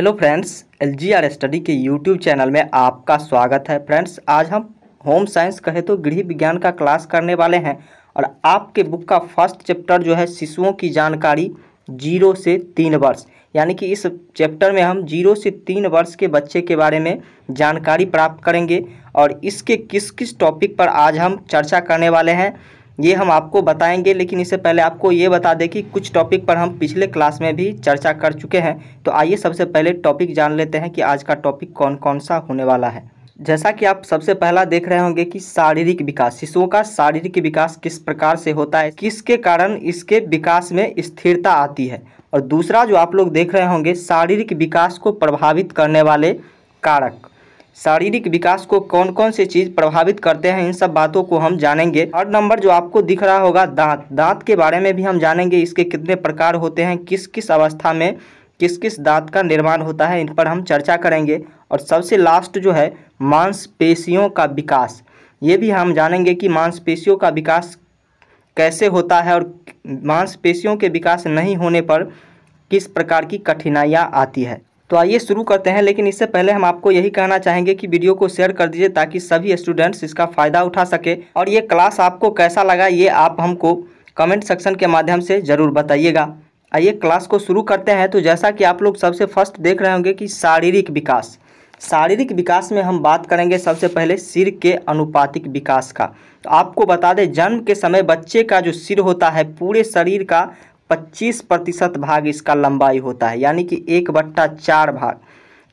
hello friends L G R study के YouTube channel में आपका स्वागत है फ्रेंड्स आज हम होम साइंस कहे तो गृह विज्ञान का क्लास करने वाले हैं और आपके बुक का फर्स्ट चैप्टर जो है शिशुओं की जानकारी जीरो से तीन वर्ष यानी कि इस चैप्टर में हम जीरो से तीन वर्ष के बच्चे के बारे में जानकारी प्राप्त करेंगे और इसके किस किस टॉपिक पर आज हम चर्चा करने वाले हैं ये हम आपको बताएंगे लेकिन इससे पहले आपको ये बता दें कि कुछ टॉपिक पर हम पिछले क्लास में भी चर्चा कर चुके हैं तो आइए सबसे पहले टॉपिक जान लेते हैं कि आज का टॉपिक कौन कौन सा होने वाला है जैसा कि आप सबसे पहला देख रहे होंगे कि शारीरिक विकास शिशुओं का शारीरिक विकास किस प्रकार से होता है किसके कारण इसके विकास में स्थिरता आती है और दूसरा जो आप लोग देख रहे होंगे शारीरिक विकास को प्रभावित करने वाले कारक शारीरिक विकास को कौन कौन से चीज़ प्रभावित करते हैं इन सब बातों को हम जानेंगे और नंबर जो आपको दिख रहा होगा दांत दांत के बारे में भी हम जानेंगे इसके कितने प्रकार होते हैं किस किस अवस्था में किस किस दांत का निर्माण होता है इन पर हम चर्चा करेंगे और सबसे लास्ट जो है मांसपेशियों का विकास ये भी हम जानेंगे कि मांसपेशियों का विकास कैसे होता है और मांसपेशियों के विकास नहीं होने पर किस प्रकार की कठिनाइयाँ आती है तो आइए शुरू करते हैं लेकिन इससे पहले हम आपको यही कहना चाहेंगे कि वीडियो को शेयर कर दीजिए ताकि सभी स्टूडेंट्स इसका फ़ायदा उठा सके और ये क्लास आपको कैसा लगा ये आप हमको कमेंट सेक्शन के माध्यम से ज़रूर बताइएगा आइए क्लास को शुरू करते हैं तो जैसा कि आप लोग सबसे फर्स्ट देख रहे होंगे कि शारीरिक विकास शारीरिक विकास में हम बात करेंगे सबसे पहले सिर के अनुपातिक विकास का तो आपको बता दें जन्म के समय बच्चे का जो सिर होता है पूरे शरीर का 25 प्रतिशत भाग इसका लंबाई होता है यानी कि एक बट्टा चार भाग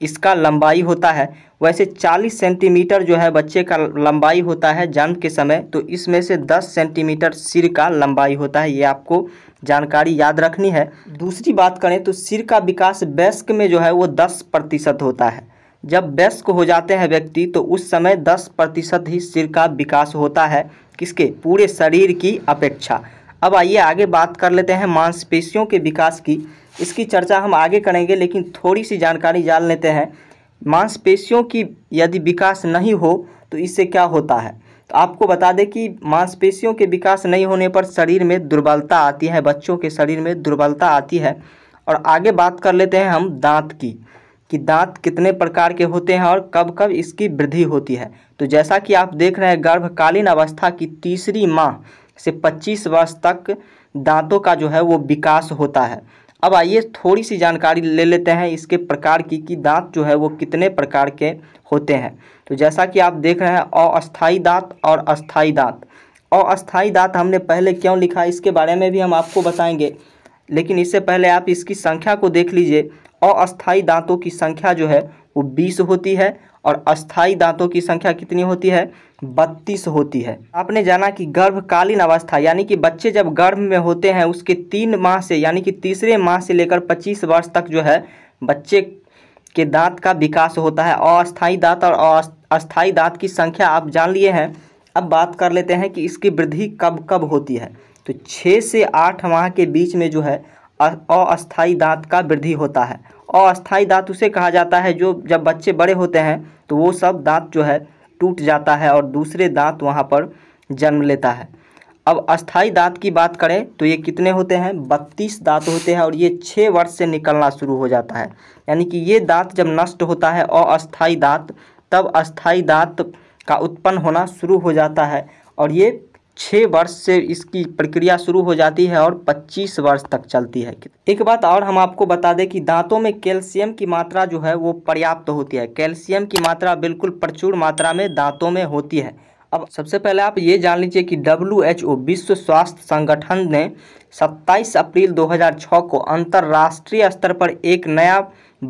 इसका लंबाई होता है वैसे 40 सेंटीमीटर जो है बच्चे का लंबाई होता है जन्म के समय तो इसमें से 10 सेंटीमीटर सिर का लंबाई होता है ये आपको जानकारी याद रखनी है दूसरी बात करें तो सिर का विकास वयस्क में जो है वो 10 प्रतिशत होता है जब वयस्क हो जाते हैं व्यक्ति तो उस समय दस प्रतिशत ही सिर का विकास होता है किसके पूरे शरीर की अपेक्षा अब आइए आगे बात कर लेते हैं मांसपेशियों के विकास की इसकी चर्चा हम आगे करेंगे लेकिन थोड़ी सी जानकारी जान लेते हैं मांसपेशियों की यदि विकास नहीं हो तो इससे क्या होता है तो आपको बता दें कि मांसपेशियों के विकास नहीं होने पर शरीर में दुर्बलता आती है बच्चों के शरीर में दुर्बलता आती है और आगे बात कर लेते हैं हम दांत की कि दांत कितने प्रकार के होते हैं और कब कब इसकी वृद्धि होती है तो जैसा कि आप देख रहे हैं गर्भकालीन अवस्था की तीसरी माह से 25 वर्ष तक दांतों का जो है वो विकास होता है अब आइए थोड़ी सी जानकारी ले लेते हैं इसके प्रकार की कि दांत जो है वो कितने प्रकार के होते हैं तो जैसा कि आप देख रहे हैं अस्थाई दांत और अस्थाई दांत अस्थाई दांत हमने पहले क्यों लिखा इसके बारे में भी हम आपको बताएंगे लेकिन इससे पहले आप इसकी संख्या को देख लीजिए अस्थायी दांतों की संख्या जो है वो बीस होती है और अस्थायी दांतों की संख्या कितनी होती है बत्तीस होती है आपने जाना कि गर्भकालीन अवस्था यानी कि बच्चे जब गर्भ में होते हैं उसके तीन माह से यानी कि तीसरे माह से लेकर पच्चीस वर्ष तक जो है बच्चे के दांत का विकास होता है अस्थायी दांत और अस्थायी दांत की संख्या आप जान लिए हैं अब बात कर लेते हैं कि इसकी वृद्धि कब कब होती है तो छः से आठ माह के बीच में जो है अस्थाई दांत का वृद्धि होता है अस्थाई दांत उसे कहा जाता है जो जब बच्चे बड़े होते हैं तो वो सब दांत जो है टूट जाता है और दूसरे दांत वहाँ पर जन्म लेता है अब अस्थाई दांत की बात करें तो ये कितने होते हैं बत्तीस दांत होते हैं और ये छः वर्ष से निकलना शुरू हो जाता है यानी कि ये दांत जब नष्ट होता है अस्थाई दांत तब अस्थाई दांत का उत्पन्न होना शुरू हो जाता है और ये छः वर्ष से इसकी प्रक्रिया शुरू हो जाती है और 25 वर्ष तक चलती है एक बात और हम आपको बता दें कि दांतों में कैल्शियम की मात्रा जो है वो पर्याप्त होती है कैल्शियम की मात्रा बिल्कुल प्रचुर मात्रा में दांतों में होती है अब सबसे पहले आप ये जान लीजिए कि डब्ल्यू विश्व स्वास्थ्य संगठन ने 27 अप्रैल 2006 को अंतर्राष्ट्रीय स्तर पर एक नया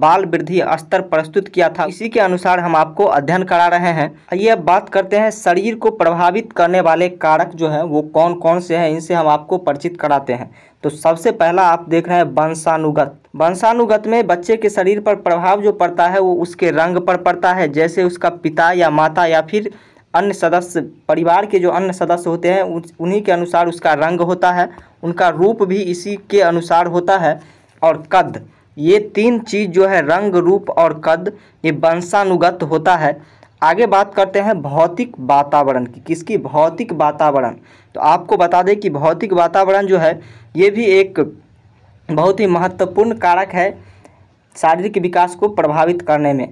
बाल वृद्धि स्तर प्रस्तुत किया था इसी के अनुसार हम आपको अध्ययन करा रहे हैं आइए अब बात करते हैं शरीर को प्रभावित करने वाले कारक जो हैं वो कौन कौन से हैं इनसे हम आपको परिचित कराते हैं तो सबसे पहला आप देख रहे हैं वंशानुगत वंशानुगत में बच्चे के शरीर पर प्रभाव जो पड़ता है वो उसके रंग पर पड़ता है जैसे उसका पिता या माता या फिर अन्य सदस्य परिवार के जो अन्य सदस्य होते हैं उन्हीं के अनुसार उसका रंग होता है उनका रूप भी इसी के अनुसार होता है और कद ये तीन चीज़ जो है रंग रूप और कद ये वंशानुगत होता है आगे बात करते हैं भौतिक वातावरण की किसकी भौतिक वातावरण तो आपको बता दें कि भौतिक वातावरण जो है ये भी एक बहुत ही महत्वपूर्ण कारक है शारीरिक विकास को प्रभावित करने में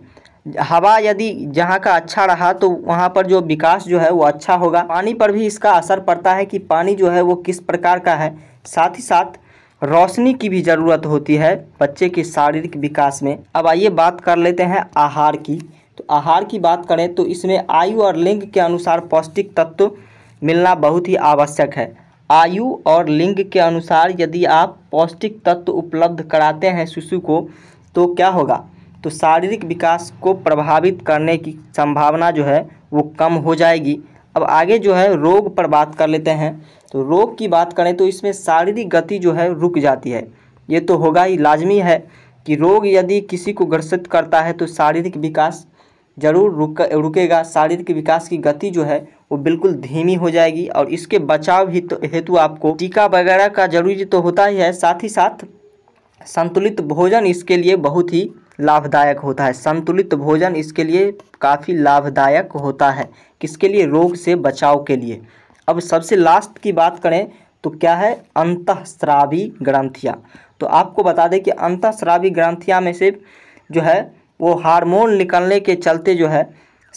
हवा यदि जहाँ का अच्छा रहा तो वहाँ पर जो विकास जो है वो अच्छा होगा पानी पर भी इसका असर पड़ता है कि पानी जो है वो किस प्रकार का है साथ ही साथ रोशनी की भी ज़रूरत होती है बच्चे के शारीरिक विकास में अब आइए बात कर लेते हैं आहार की तो आहार की बात करें तो इसमें आयु और लिंग के अनुसार पौष्टिक तत्व मिलना बहुत ही आवश्यक है आयु और लिंग के अनुसार यदि आप पौष्टिक तत्व उपलब्ध कराते हैं शिशु को तो क्या होगा तो शारीरिक विकास को प्रभावित करने की संभावना जो है वो कम हो जाएगी अब आगे जो है रोग पर बात कर लेते हैं तो रोग की बात करें तो इसमें शारीरिक गति जो है रुक जाती है ये तो होगा ही लाजमी है कि रोग यदि किसी को ग्रसित करता है तो शारीरिक विकास जरूर रुक रुकेगा शारीरिक विकास की गति जो है वो बिल्कुल धीमी हो जाएगी और इसके बचाव ही तो, हेतु आपको टीका वगैरह का जरूरी तो होता ही है साथ ही साथ संतुलित भोजन इसके लिए बहुत ही लाभदायक होता है संतुलित भोजन इसके लिए काफ़ी लाभदायक होता है किसके लिए रोग से बचाव के लिए अब सबसे लास्ट की बात करें तो क्या है अंतःस्रावी ग्रंथियाँ तो आपको बता दें कि अंतःस्रावी ग्रंथियाँ में से जो है वो हार्मोन निकलने के चलते जो है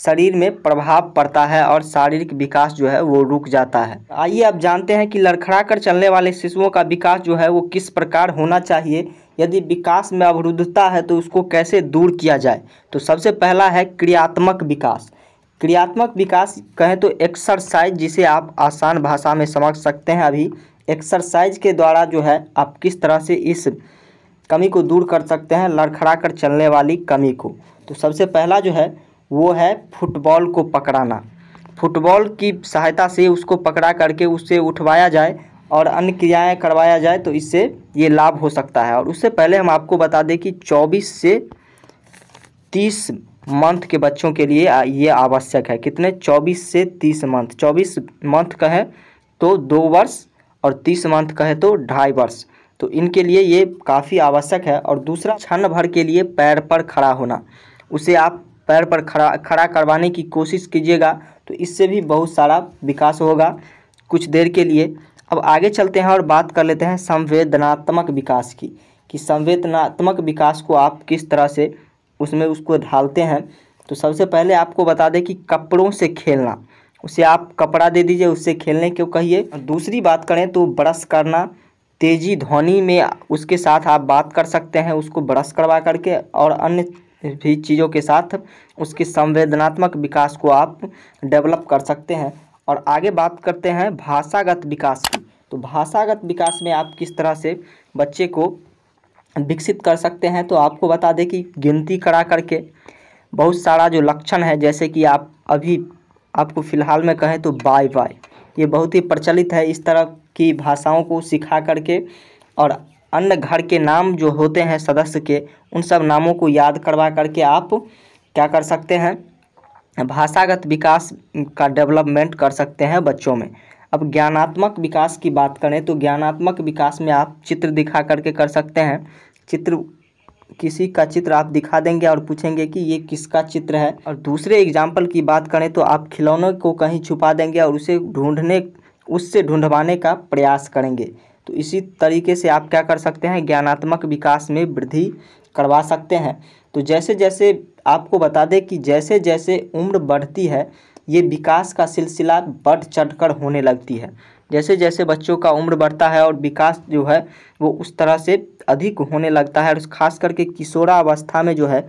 शरीर में प्रभाव पड़ता है और शारीरिक विकास जो है वो रुक जाता है आइए आप जानते हैं कि लड़खड़ाकर चलने वाले शिशुओं का विकास जो है वो किस प्रकार होना चाहिए यदि विकास में अवरुद्धता है तो उसको कैसे दूर किया जाए तो सबसे पहला है क्रियात्मक विकास क्रियात्मक विकास कहें तो एक्सरसाइज जिसे आप आसान भाषा में समझ सकते हैं अभी एक्सरसाइज के द्वारा जो है आप किस तरह से इस कमी को दूर कर सकते हैं लड़खड़ा कर चलने वाली कमी को तो सबसे पहला जो है वो है फुटबॉल को पकड़ाना फुटबॉल की सहायता से उसको पकड़ा करके उससे उठवाया जाए और अन्य क्रियाएं करवाया जाए तो इससे ये लाभ हो सकता है और उससे पहले हम आपको बता दें कि 24 से 30 मंथ के बच्चों के लिए ये आवश्यक है कितने 24 से 30 मंथ 24 मंथ का है तो दो वर्ष और 30 मंथ का है तो ढाई वर्ष तो इनके लिए ये काफ़ी आवश्यक है और दूसरा क्षण भर के लिए पैर पर खड़ा होना उसे आप पैर पर खड़ा खड़ा करवाने की कोशिश कीजिएगा तो इससे भी बहुत सारा विकास होगा कुछ देर के लिए अब आगे चलते हैं और बात कर लेते हैं संवेदनात्मक विकास की कि संवेदनात्मक विकास को आप किस तरह से उसमें उसको ढालते हैं तो सबसे पहले आपको बता दें कि कपड़ों से खेलना उसे आप कपड़ा दे दीजिए उससे खेलने क्यों कहिए दूसरी बात करें तो ब्रश करना तेज़ी ध्वनि में उसके साथ आप बात कर सकते हैं उसको ब्रश करवा करके और अन्य भी चीज़ों के साथ उसके संवेदनात्मक विकास को आप डेवलप कर सकते हैं और आगे बात करते हैं भाषागत विकास की तो भाषागत विकास में आप किस तरह से बच्चे को विकसित कर सकते हैं तो आपको बता दें कि गिनती करा करके बहुत सारा जो लक्षण है जैसे कि आप अभी आपको फ़िलहाल में कहें तो बाय बाय ये बहुत ही प्रचलित है इस तरह की भाषाओं को सिखा करके और अन्य घर के नाम जो होते हैं सदस्य के उन सब नामों को याद करवा करके आप क्या कर सकते हैं भाषागत विकास का डेवलपमेंट कर सकते हैं बच्चों में अब ज्ञानात्मक विकास की बात करें तो ज्ञानात्मक विकास में आप चित्र दिखा करके कर सकते हैं चित्र किसी का चित्र आप दिखा देंगे और पूछेंगे कि ये किसका चित्र है और दूसरे एग्जाम्पल की बात करें तो आप खिलौनों को कहीं छुपा देंगे और उसे ढूंढने उससे ढूंढवाने का प्रयास करेंगे तो इसी तरीके से आप क्या कर सकते हैं ज्ञानात्मक विकास में वृद्धि करवा सकते हैं तो जैसे जैसे आपको बता दें कि जैसे जैसे उम्र बढ़ती है ये विकास का सिलसिला बढ़ चढ़ कर होने लगती है जैसे जैसे बच्चों का उम्र बढ़ता है और विकास जो है वो उस तरह से अधिक होने लगता है और खास करके किशोरावस्था में जो है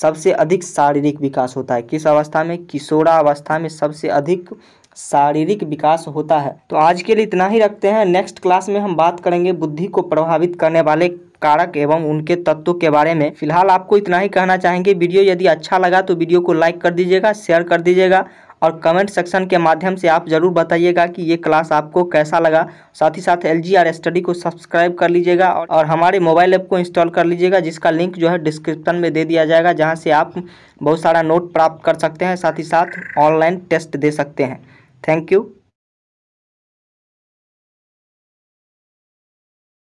सबसे अधिक शारीरिक विकास होता है किस अवस्था में किशोरावस्था में सबसे अधिक शारीरिक विकास होता है तो आज के लिए इतना ही रखते हैं नेक्स्ट क्लास में हम बात करेंगे बुद्धि को प्रभावित करने वाले कारक एवं उनके तत्वों के बारे में फिलहाल आपको इतना ही कहना चाहेंगे वीडियो यदि अच्छा लगा तो वीडियो को लाइक कर दीजिएगा शेयर कर दीजिएगा और कमेंट सेक्शन के माध्यम से आप ज़रूर बताइएगा कि ये क्लास आपको कैसा लगा साथ ही साथ एल जी आर स्टडी को सब्सक्राइब कर लीजिएगा और हमारे मोबाइल ऐप को इंस्टॉल कर लीजिएगा जिसका लिंक जो है डिस्क्रिप्शन में दे दिया जाएगा जहाँ से आप बहुत सारा नोट प्राप्त कर सकते हैं साथ ही साथ ऑनलाइन टेस्ट दे सकते हैं थैंक यू